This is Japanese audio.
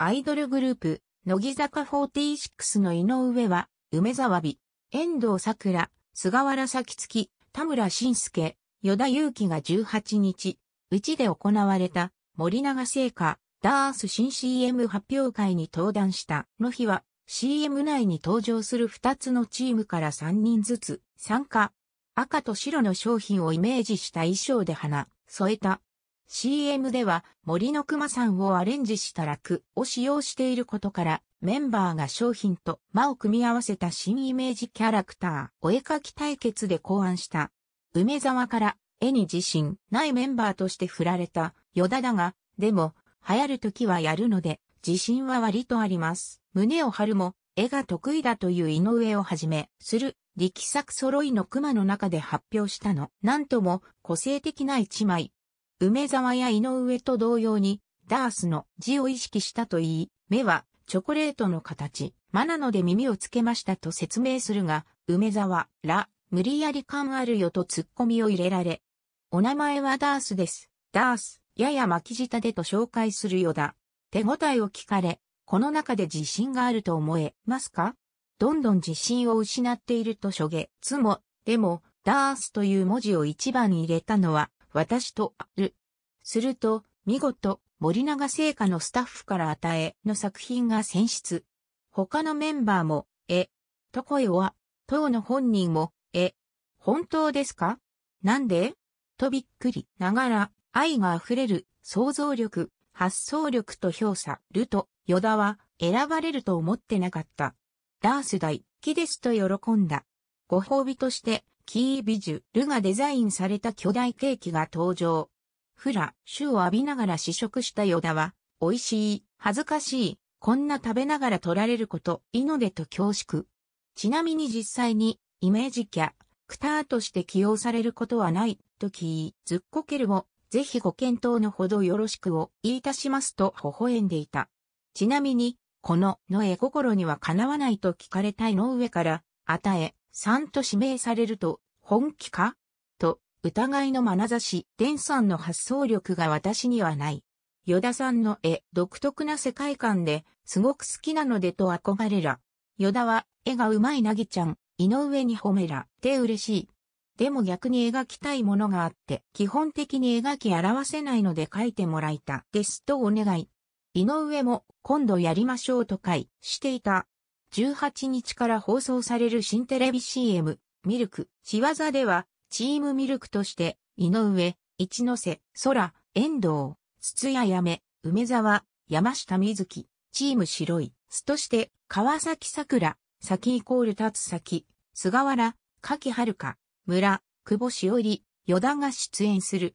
アイドルグループ、乃木坂46の井上は、梅沢美、遠藤桜、菅原咲月、田村晋介、与田祐希が18日、うちで行われた森永製菓、ダース新 CM 発表会に登壇したの日は、CM 内に登場する2つのチームから3人ずつ参加。赤と白の商品をイメージした衣装で花、添えた CM では森の熊さんをアレンジした楽を使用していることから、メンバーが商品と間を組み合わせた新イメージキャラクター、お絵かき対決で考案した。梅沢から絵に自信ないメンバーとして振られた、ヨダだが、でも、流行る時はやるので、自信は割とあります。胸を張るも、絵が得意だという井上をはじめ、する、力作揃いの熊の中で発表したの。なんとも、個性的な一枚。梅沢や井上と同様に、ダースの字を意識したと言い、目はチョコレートの形、マナので耳をつけましたと説明するが、梅沢ら、無理やり感あるよと突っ込みを入れられ、お名前はダースです。ダース、やや巻き舌でと紹介するようだ。手応えを聞かれ、この中で自信があると思えますかどんどん自信を失っているとしょげつも、でも、ダースという文字を一番に入れたのは、私とある。すると、見事、森永製菓のスタッフから与えの作品が選出。他のメンバーも、え、と声は、当の本人も、え、本当ですかなんでとびっくりながら、愛が溢れる想像力、発想力と評さると、ヨダは選ばれると思ってなかった。ダース大、木ですと喜んだ。ご褒美として、キービジュルがデザインされた巨大ケーキが登場。フラ、シュを浴びながら試食したヨダは、美味しい、恥ずかしい、こんな食べながら取られること、いのでと恐縮。ちなみに実際に、イメージキャ、クターとして起用されることはない、と聞い、ずっこけるを、ぜひご検討のほどよろしくを言いたしますと微笑んでいた。ちなみに、この、の絵心にはかなわないと聞かれた井上から、与え、さんと指名されると、本気かと、疑いの眼差し、デンさんの発想力が私にはない。ヨダさんの絵、独特な世界観で、すごく好きなのでと憧れら。ヨダは、絵がうまいなぎちゃん、井上に褒めら、て嬉しい。でも逆に描きたいものがあって、基本的に描き表せないので描いてもらいた、ですとお願い。井上も、今度やりましょうと会していた。18日から放送される新テレビ CM、ミルク、仕業では、チームミルクとして、井上、一ノ瀬、空、遠藤、筒谷やめ、梅沢、山下美月、チーム白い、巣として、川崎桜、先イコール立つ先、菅原、柿遥、村、久保しおり、与田が出演する